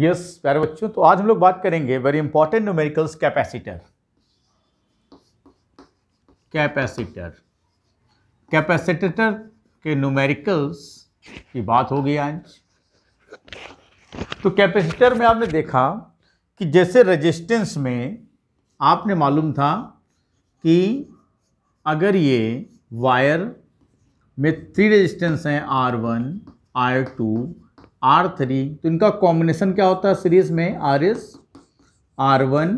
Yes प्यारे बच्चों तो आज हम लोग बात करेंगे very important numericals capacitor capacitor capacitor के न्यूमेरिकल्स की बात हो गई आज तो कैपेसिटर में आपने देखा कि जैसे रेजिस्टेंस में आपने मालूम था कि अगर ये वायर में थ्री रेजिस्टेंस हैं R one R two R three तो इनका कॉम्बिनेशन क्या होता है सीरीज में R S R one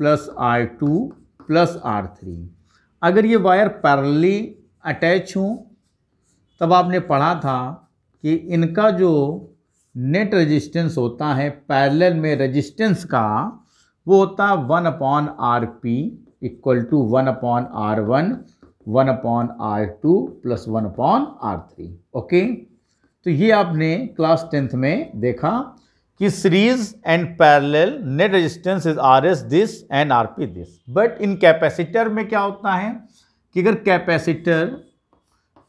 plus R two plus R three अगर ये वायर पैरली अटैच हो तब आपने पढ़ा था कि इनका जो नेट रेजिस्टेंस होता है पैरेलल में रेजिस्टेंस का वो होता है one upon R P equal to one upon R one one upon R two plus one upon R three okay तो ये आपने क्लास टेंथ में देखा कि series and parallel net resistance is R S this and R P this but in capacitor में क्या होता है कि अगर कैपेसिटर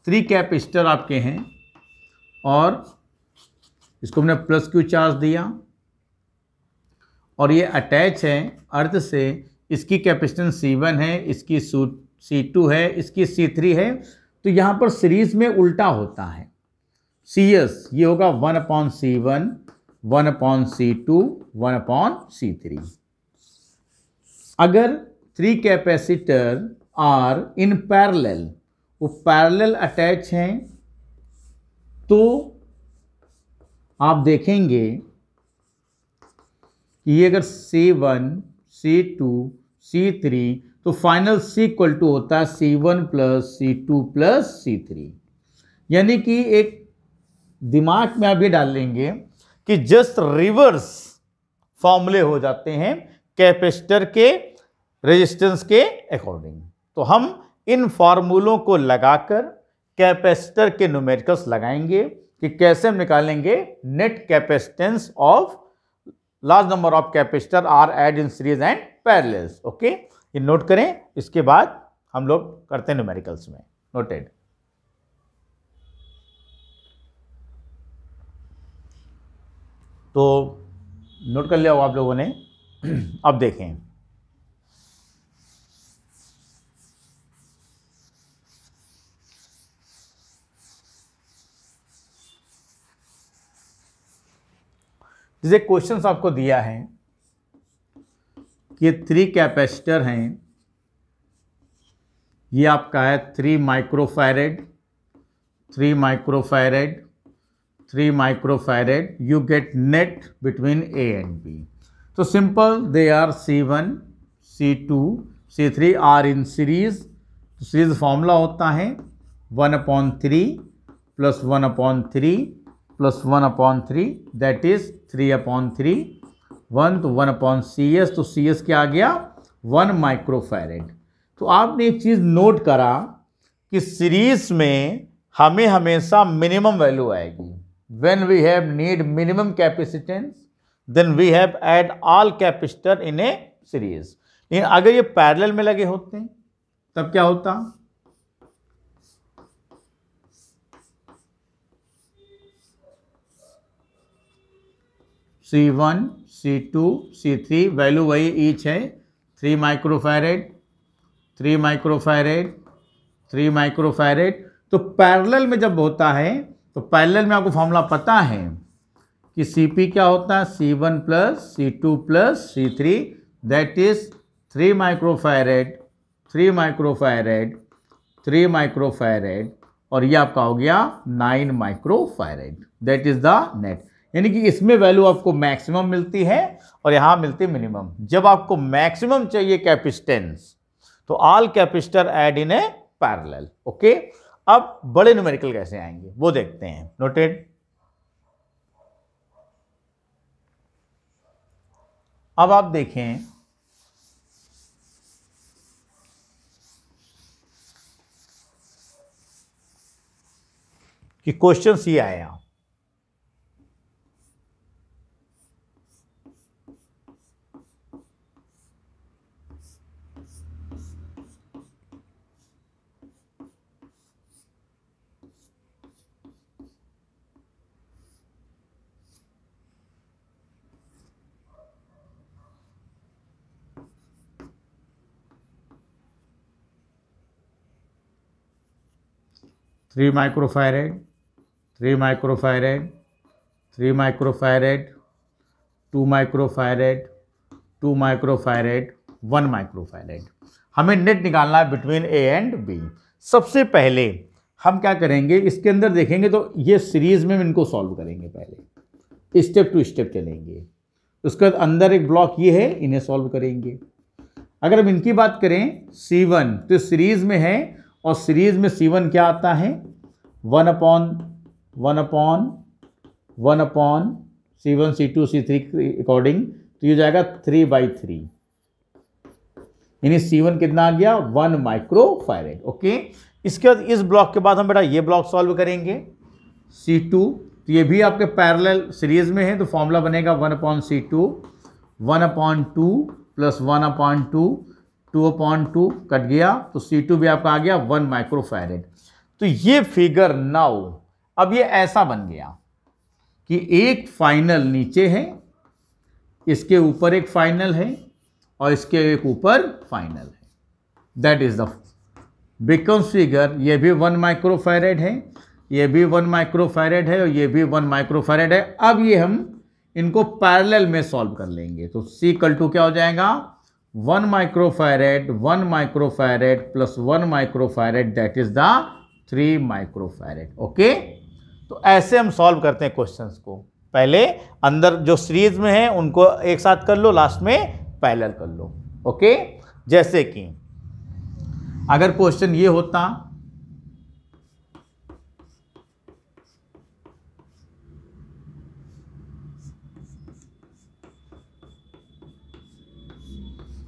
थ्री कैपेसिटर आपके हैं और इसको हमने प्लस क्यू चार्ज दिया और ये अटैच है अर्थ से इसकी कैपेसिटेंस सी वन है इसकी सी टू है इसकी सी थ्री है तो यहाँ पर सीरीज में उल्टा होता है सी एस ये होगा one upon C one one upon C two one upon C three अगर three capacitor are in parallel वो पैरेलल अटैच हैं तो आप देखेंगे कि ये अगर C one C two C three तो फाइनल सी इक्वल टू होता है C one plus C two plus C three यानी कि एक दिमाग में आप ये डाल लेंगे कि जस्ट रिवर्स फॉर्मूले हो जाते हैं कैपेसिटर के रेजिस्टेंस के अकॉर्डिंग तो हम इन फार्मूलों को लगाकर कैपेसिटर के नोमेरिकल्स लगाएंगे कि कैसे हम निकालेंगे net capacitance of large number of capacitor are add in series and parallels okay ये नोट करें इसके बाद हम लोग करते हैं नोमेरिकल्स में नोटेड तो नोट कर लिया हो आप लोगों ने अब देखें जैसे क्वेश्चन आपको दिया है कि थ्री कैपेसिटर हैं ये आपका है three microfarad three microfarad three you get net between A and B तो simple they are C one C two C three are in series series formula होता है one upon three plus one upon three plus one upon three that is three upon three one तो one upon C S तो C S क्या आ गया one microfarad तो आपने एक चीज़ note करा कि सीरीज में हमें हमेशा मिनिमम वैल्यू आएगी when we have need minimum capacitance then we have add all capacitor in a series लेकिन अगर ये पैरेलल में लगे होते हैं तब क्या होता C one C two C three value वही ईच है three microfarad three microfarad three microfarad तो पैरेलल में जब होता है तो पैरेलल में आपको फॉर्मूला पता है कि सी पी क्या होता है C one plus C two plus C three that is three microfarad three microfarad three microfarad और ये आपका हो गया nine microfarad that is the net यानी कि इसमें वैल्यू आपको मैक्सिमम मिलती है और यहाँ मिलती मिनिमम जब आपको मैक्सिमम चाहिए कैपिस्टेंस तो all capacitor add in a parallel okay अब बड़े न्यूमेरिकल कैसे आएंगे वो देखते हैं नोटेड अब आप देखें कि क्वेश्चन ये आया three microfarad three microfarad three microfarad two microfarad two microfarad one microfarad हमें नेट निकालना है बिटवीन ए एंड बी सबसे पहले हम क्या करेंगे इसके अंदर देखेंगे तो ये सीरीज़ में हम इनको सॉल्व करेंगे पहले स्टेप टू स्टेप चलेंगे उसके बाद अंदर एक ब्लॉक ये है इन्हें सॉल्व करेंगे अगर हम इनकी बात करें C1 तो सीरीज़ में है और सीरीज़ में सी वन क्या आता है one upon one upon one upon C one C two C three according तो ये जाएगा थ्री बाई थ्री यानी सी वन कितना आ गया वन माइक्रो फायरेड ओके इसके बाद इस ब्लॉक के बाद हम बेटा ये ब्लॉक सॉल्व करेंगे सी टू तो ये भी आपके पैरेलल सीरीज में है तो फॉर्मूला बनेगा one upon C two one upon two plus one upon two two upon two cut गया तो सी टू भी आपका आ गया वन माइक्रोफेरेड तो ये फिगर नाउ अब ये ऐसा बन गया कि एक फाइनल नीचे है इसके ऊपर एक फाइनल है और इसके एक ऊपर फाइनल है that is the becomes figure ये भी वन माइक्रोफेरेड है ये भी वन माइक्रोफेरेड है और ये भी वन माइक्रोफेरेड है अब ये हम इनको पैरेलल में सॉल्व कर लेंगे तो सी कल टू क्या हो जाएगा one microfarad one microfarad plus one microfarad that is the three microfarad okay तो ऐसे हम सॉल्व करते हैं क्वेश्चंस को पहले अंदर जो सीरीज में है उनको एक साथ कर लो लास्ट में पैरेलल कर लो ओके जैसे कि अगर क्वेश्चन ये होता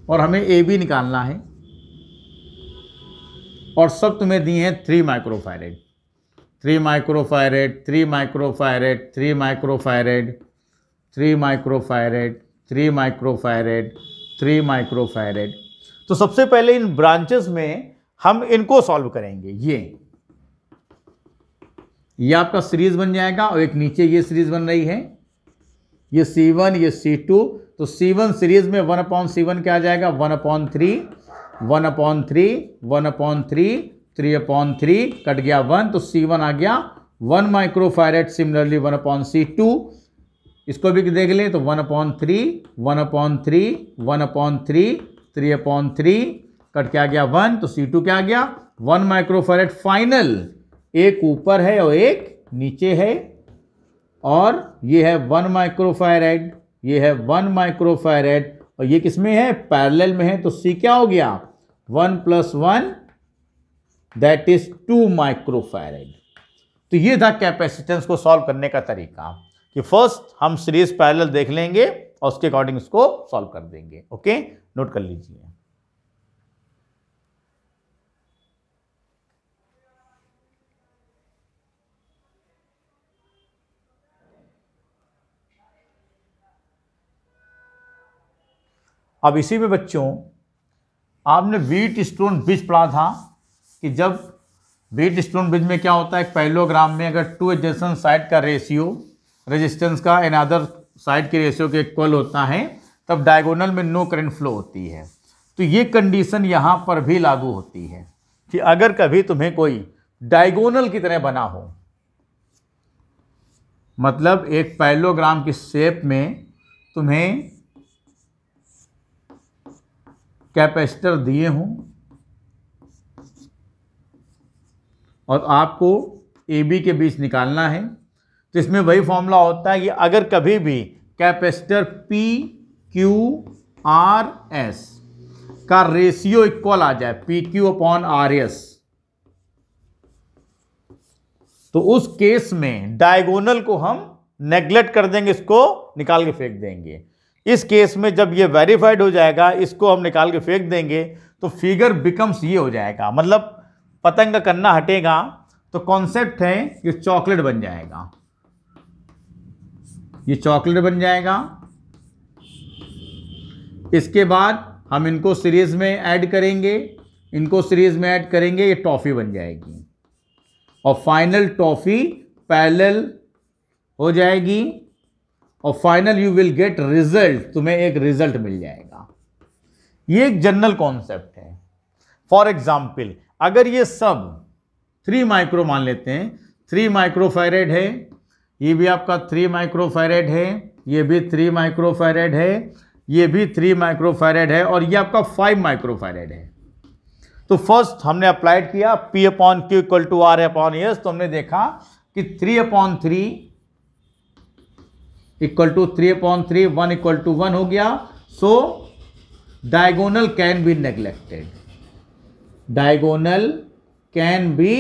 और हमें ए बी निकालना है और सब तुम्हें दिए हैं three microfarad three microfarad three microfarad three microfarad three microfarad three microfarad three microfarad तो सबसे पहले इन ब्रांचेस में हम इनको सॉल्व करेंगे ये ये आपका सीरीज बन जाएगा और एक नीचे ये सीरीज बन रही है ये C1 ये C2 तो C1 सीरीज में वन अपॉन सी वन क्या आ जाएगा one upon three one upon three one upon three three upon three cut गया वन तो C1 आ गया one microfarad similarly one upon C two इसको भी देख लें तो one upon three one upon three one upon three three upon three cut तो क्या गया वन तो सी टू क्या गया वन माइक्रोफायरेट फाइनल एक ऊपर है और एक नीचे है और ये है वन माइक्रोफायरेड ये है वन माइक्रोफायरेड और ये किसमें है पैरेलल में है तो सी क्या हो गया one plus one that is two microfarad तो ये था कैपेसिटेंस को सॉल्व करने का तरीका कि फर्स्ट हम सीरीज पैरेलल देख लेंगे और उसके अकॉर्डिंग उसको सॉल्व कर देंगे ओके नोट कर लीजिए अब इसी में बच्चों आपने वीट स्टोन बीज पढ़ा था कि जब वीट स्टोन बीज में क्या होता है पैलोग्राम में अगर टू एडजेसन साइड का रेशियो रेजिस्टेंस का एन अदर साइड के रेशियो के इक्वल होता है तब डायगोनल में नो करंट फ्लो होती है तो ये कंडीशन यहाँ पर भी लागू होती है कि अगर कभी तुम्हें कोई डायगोनल की तरह बना हो मतलब एक पैलोग्राम की शेप में तुम्हें कैपेसिटर दिए हों और आपको ए बी के बीच निकालना है तो इसमें वही फॉर्मूला होता है कि अगर कभी भी capacitor P Q R S का रेशियो इक्वल आ जाए P Q upon R S तो उस केस में डायगोनल को हम नेग्लेक्ट कर देंगे इसको निकाल के फेंक देंगे इस केस में जब ये वेरीफाइड हो जाएगा इसको हम निकाल के फेंक देंगे तो फिगर बिकम्स ये हो जाएगा मतलब पतंग का कन्ना हटेगा तो कॉन्सेप्ट है कि चॉकलेट बन जाएगा ये चॉकलेट बन जाएगा इसके बाद हम इनको सीरीज में ऐड करेंगे इनको सीरीज में ऐड करेंगे ये टॉफ़ी बन जाएगी और फाइनल टॉफ़ी पैरेलल हो जाएगी और final you will get result तुम्हें एक रिजल्ट मिल जाएगा ये एक जनरल कॉन्सेप्ट है फॉर एग्जाम्पल अगर ये सब थ्री माइक्रो मान लेते हैं थ्री माइक्रोफेरेड है ये भी आपका थ्री माइक्रोफेरेड है ये भी थ्री माइक्रोफेरेड है ये भी थ्री माइक्रोफेरेड है और ये आपका फाइव माइक्रोफेरेड है तो फर्स्ट हमने अप्लाइड किया P upon Q equal to R upon S तो हमने देखा कि three upon three equal to three upon three one equal to one हो गया so diagonal can be neglected diagonal can be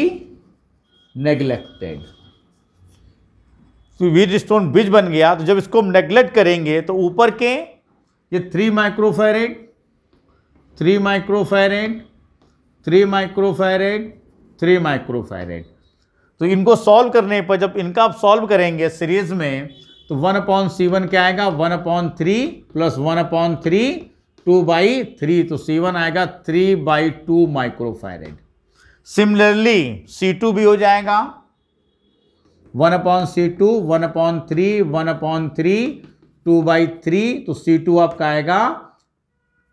neglected Wheatstone bridge बन गया तो जब इसको हम नेग्लेक्ट करेंगे तो ऊपर के ये three microfarad three microfarad three microfarad three microfarad तो इनको सॉल्व करने पर जब इनका आप सॉल्व करेंगे सीरीज में तो वन अपॉन सी वन क्या आएगा one upon three plus one upon three two by three तो सी वन आएगा three by two microfarad similarly C two भी हो जाएगा one upon C two one upon three one upon three two by three तो C to आपका आएगा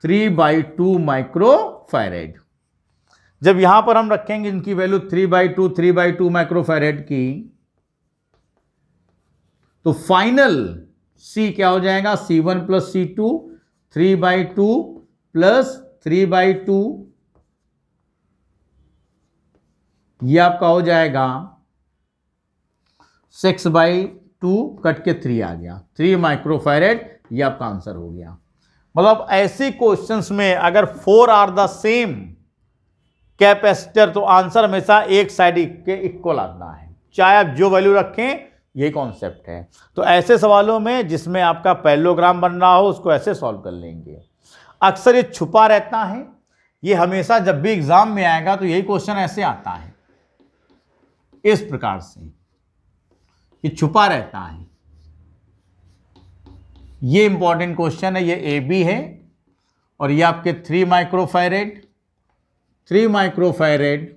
three by two माइक्रोफायरेड जब यहां पर हम रखेंगे इनकी value three by two three by two microfarad की तो फाइनल सी क्या हो जाएगा C one plus C two three by two plus three by two ये आपका हो जाएगा सिक्स बाई टू कट के थ्री आ गया थ्री माइक्रोफेरेट ये आपका आंसर हो गया मतलब ऐसे क्वेश्चंस में अगर four are the same capacitor तो आंसर हमेशा एक साइड के इक्वल आना है चाहे आप जो वैल्यू रखें ये कॉन्सेप्ट है तो ऐसे सवालों में जिसमें आपका पैलोग्राम बन रहा हो उसको ऐसे सॉल्व कर लेंगे अक्सर ये छुपा रहता है ये हमेशा जब भी एग्ज़ाम में आएगा तो यही क्वेश्चन ऐसे आता है इस प्रकार से ये छुपा रहता है ये इंपॉर्टेंट क्वेश्चन है ये ए बी है और ये आपके three microfarad three microfarad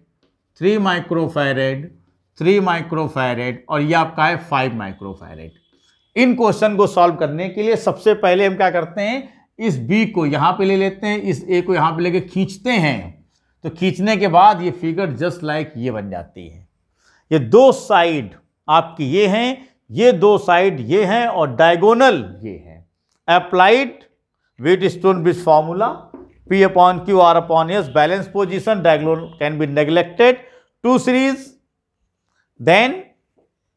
three microfarad three microfarad और ये आपका है फाइव माइक्रोफेरेट इन क्वेश्चन को सॉल्व करने के लिए सबसे पहले हम क्या करते हैं इस बी को यहाँ पे ले लेते हैं इस ए को यहाँ पे लेके खींचते हैं तो खींचने के बाद ये फिगर जस्ट लाइक ये बन जाती है ये दो साइड आपकी ये हैं ये दो साइड ये हैं और डायगोनल ये हैं applied Wheatstone bridge formula P upon Q R upon S balance position diagonal can be neglected two series Then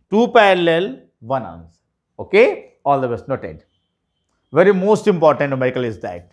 two parallel, one arms. Okay, all the best noted. Very most important numerical is that.